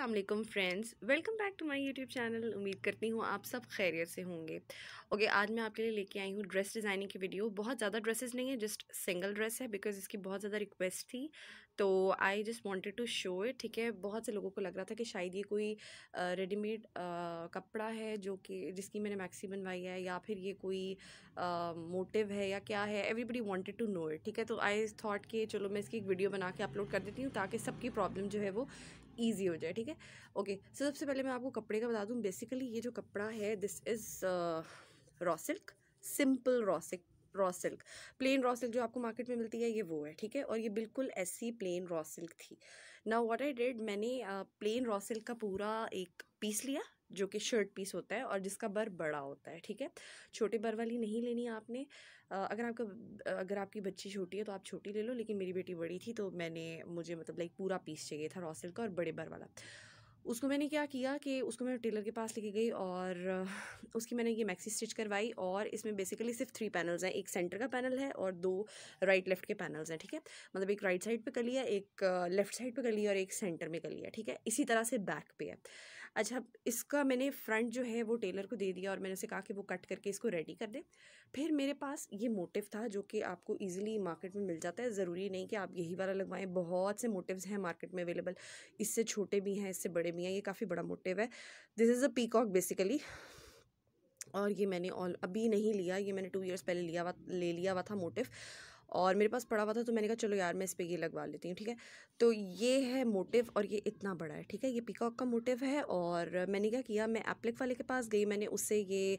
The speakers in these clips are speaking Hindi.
Aslam friends welcome back to my YouTube channel उम्मीद करती हूँ आप सब खैरियत से होंगे ओके आज मैं आपके लिए लेके आई हूँ ड्रेस डिज़ाइनिंग की वीडियो बहुत ज़्यादा ड्रेसेस नहीं है जस्ट सिंगल ड्रेस है बिकॉज इसकी बहुत ज़्यादा रिक्वेस्ट थी तो I just wanted to show it ठीक है बहुत से लोगों को लग रहा था कि शायद ये कोई रेडीमेड कपड़ा है जो कि जिसकी मैंने मैक्सी बनवाई है या फिर ये कोई मोटिव है या क्या है everybody wanted to know it ठीक है तो आई थाट कि चलो मैं इसकी एक वीडियो बना के अपलोड कर देती हूँ ताकि सबकी प्रॉब्लम जो है वो ईजी हो जाए ठीक है ओके सो सबसे पहले मैं आपको कपड़े का बता दूँ बेसिकली ये जो कपड़ा है this is raw silk simple raw silk raw silk plain raw silk जो आपको मार्केट में मिलती है ये वो है ठीक है और ये बिल्कुल ऐसी प्लेन रॉ सिल्क थी नाउ व्हाट आई डिड मैंने प्लेन रॉ सिल्क का पूरा एक पीस लिया जो कि शर्ट पीस होता है और जिसका बर बड़ा होता है ठीक है छोटे बर वाली नहीं लेनी आपने अगर आपका अगर आपकी बच्ची छोटी है तो आप छोटी ले लो लेकिन मेरी बेटी बड़ी थी तो मैंने मुझे मतलब लाइक पूरा पीस चाहिए था रॉसिल का और बड़े बर वाला उसको मैंने क्या किया कि उसको मैं टेलर के पास लेके गई और उसकी मैंने ये मैक्सी स्टिच करवाई और इसमें बेसिकली सिर्फ थ्री पैनल्स हैं एक सेंटर का पैनल है और दो राइट लेफ्ट के पैनल्स हैं ठीक है मतलब एक राइट साइड पे कर लिया एक लेफ्ट साइड पे कर लिया और एक सेंटर में कर लिया ठीक है इसी तरह से बैक पे है अच्छा इसका मैंने फ्रंट जो है वो टेलर को दे दिया और मैंने उसे कहा कि वो कट करके इसको रेडी कर दे फिर मेरे पास ये मोटिव था जो कि आपको इजीली मार्केट में मिल जाता है ज़रूरी नहीं कि आप यही वाला लगवाएं बहुत से मोटिव्स हैं मार्केट में अवेलेबल इससे छोटे भी हैं इससे बड़े भी हैं ये काफ़ी बड़ा मोटिव है this is a peacock basically और ये मैंने ऑल अभी नहीं लिया ये मैंने टू ईयर्स पहले लिया हुआ ले लिया हुआ था मोटिव और मेरे पास पड़ा हुआ था तो मैंने कहा चलो यार मैं इस पर ये लगवा लेती हूँ ठीक है तो ये है मोटिव और ये इतना बड़ा है ठीक है ये पिकॉक का मोटिव है और मैंने क्या किया मैं एप्लिक वाले के पास गई मैंने उससे ये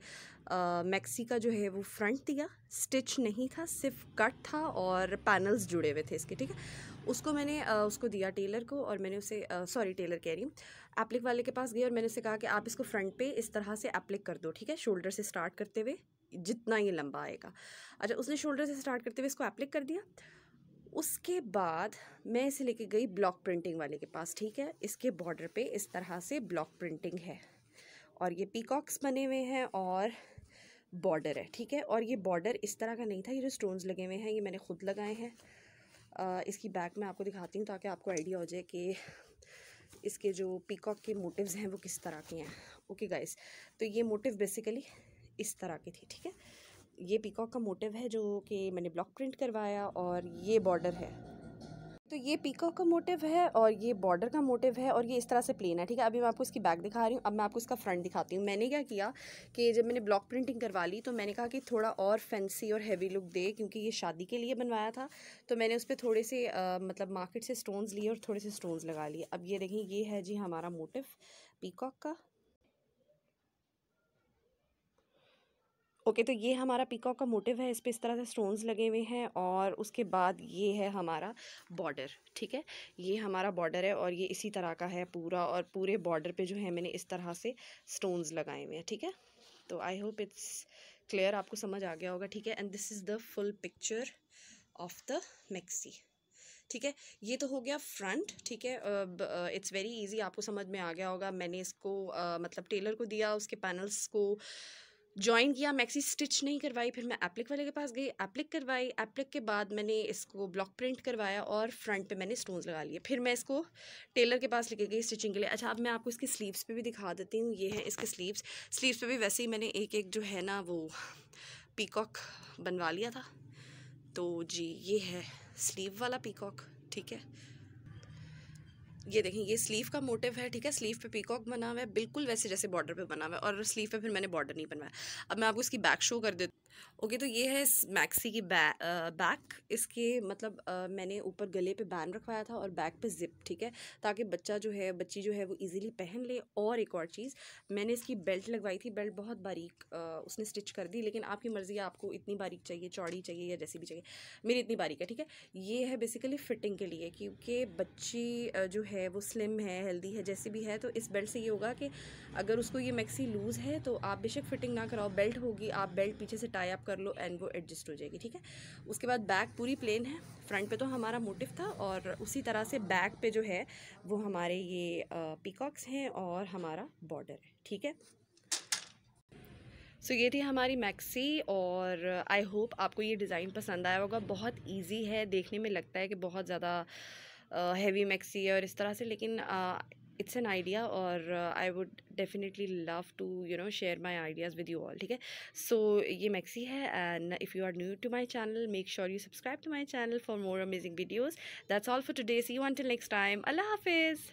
मैक्सी का जो है वो फ्रंट दिया स्टिच नहीं था सिर्फ कट था और पैनल्स जुड़े हुए थे इसके ठीक है उसको मैंने आ, उसको दिया टेलर को और मैंने उसे सॉरी टेलर कह रही हूँ एप्लिक वाले के पास गई और मैंने उसे कहा कि आप इसको फ्रंट पे इस तरह से एप्लिक कर दो ठीक है शोल्डर से स्टार्ट करते हुए जितना ये लंबा आएगा अच्छा उसने शोल्डर से स्टार्ट करते हुए इसको एप्लिक कर दिया उसके बाद मैं इसे लेके गई ब्लॉक प्रिंटिंग वाले के पास ठीक है इसके बॉर्डर पे इस तरह से ब्लॉक प्रिंटिंग है और ये पीकॉक्स बने हुए हैं और बॉर्डर है ठीक है और ये बॉर्डर इस तरह का नहीं था ये जो स्टोन्स लगे हुए हैं ये मैंने खुद लगाए हैं इसकी बैक मैं आपको दिखाती हूँ ताकि आपको आइडिया हो जाए कि इसके जो पीकॉक के मोटिव्स हैं वो किस तरह के हैं ओके गाइस तो ये मोटिव बेसिकली इस तरह की थी ठीक है ये पीकॉक का मोटिव है जो कि मैंने ब्लॉक प्रिंट करवाया और ये बॉर्डर है तो ये पीकॉक का मोटिव है और ये बॉर्डर का मोटिव है और ये इस तरह से प्लेन है ठीक है अभी मैं आपको इसकी बैक दिखा रही हूँ अब मैं आपको इसका फ्रंट दिखाती हूँ मैंने क्या किया कि जब मैंने ब्लॉक प्रिंटिंग करवा ली तो मैंने कहा कि थोड़ा और फैंसी और हैवी लुक दे क्योंकि ये शादी के लिए बनवाया था तो मैंने उस पर थोड़े से आ, मतलब मार्केट से स्टोन्स लिए और थोड़े से स्टोन्स लगा लिए अब ये देखें ये है जी हमारा मोटिव पीकॉक का ओके okay, तो ये हमारा पिकॉक का मोटिव है इस पर इस तरह से स्टोन्स लगे हुए हैं और उसके बाद ये है हमारा बॉर्डर ठीक है ये हमारा बॉर्डर है और ये इसी तरह का है पूरा और पूरे बॉर्डर पे जो है मैंने इस तरह से स्टोन्स लगाए हुए हैं ठीक है तो आई होप इट्स क्लियर आपको समझ आ गया होगा ठीक है and this is the full picture of the maxi ठीक है ये तो हो गया फ्रंट ठीक है इट्स वेरी ईजी आपको समझ में आ गया होगा मैंने इसको uh, मतलब टेलर को दिया उसके पैनल्स को ज्वाइन किया मैक्सी स्टिच नहीं करवाई फिर मैं एप्लिक वाले के पास गई एप्लिक करवाई एप्लिक के बाद मैंने इसको ब्लॉक प्रिंट करवाया और फ्रंट पे मैंने स्टोन्स लगा लिए फिर मैं इसको टेलर के पास लेके गई स्टिचिंग के लिए अच्छा अब मैं आपको इसकी स्लीव्स पे भी दिखा देती हूँ ये है इसके स्लीव्स स्लीव्स पर भी वैसे ही मैंने एक एक जो है ना वो पीकॉक बनवा लिया था तो जी ये है स्लीव वाला पीकॉक ठीक है ये देखें ये स्लीव का मोटिव है ठीक है स्लीव पे पीकॉक बना हुआ है बिल्कुल वैसे जैसे बॉर्डर पे बना हुआ है और स्लीव पे फिर मैंने बॉर्डर नहीं बनवाया अब मैं आपको इसकी बैक शो कर देती ओके तो ये है इस मैक्सी की बै, बैक इसके मतलब आ, मैंने ऊपर गले पे बैन रखवाया था और बैक पे ज़िप ठीक है ताकि बच्चा जो है बच्ची जो है वो ईजिली पहन ले और एक और चीज़ मैंने इसकी बेल्ट लगवाई थी बेल्ट बहुत बारीक आ, उसने स्टिच कर दी लेकिन आपकी मर्ज़ी आपको इतनी बारीक चाहिए चौड़ी चाहिए या जैसी भी चाहिए मेरी इतनी बारीक है ठीक है ये है बेसिकली फ़िटिंग के लिए क्योंकि बच्ची जो है है वो स्लिम है हेल्दी है जैसे भी है तो इस बेल्ट से ये होगा कि अगर उसको ये मैक्सी लूज़ है तो आप बेशक फिटिंग ना कराओ बेल्ट होगी आप बेल्ट पीछे से टाई अप कर लो एंड वो एडजस्ट हो जाएगी ठीक है उसके बाद बैक पूरी प्लेन है फ्रंट पे तो हमारा मोटिव था और उसी तरह से बैक पे जो है वो हमारे ये पिकॉक्स हैं और हमारा बॉर्डर है ठीक है सो so, ये थी हमारी मैक्सी और आई होप आपको ये डिज़ाइन पसंद आया होगा बहुत इजी है देखने में लगता है कि बहुत ज़्यादा हैवी मैक्सी और इस तरह से लेकिन इट्स एन आइडिया और I would definitely love to you know share my ideas with you all ठीक है सो ये मैक्सी है and if you are new to my channel make sure you subscribe to my channel for more amazing videos that's all for today see you until next time अल्लाह हाफिज़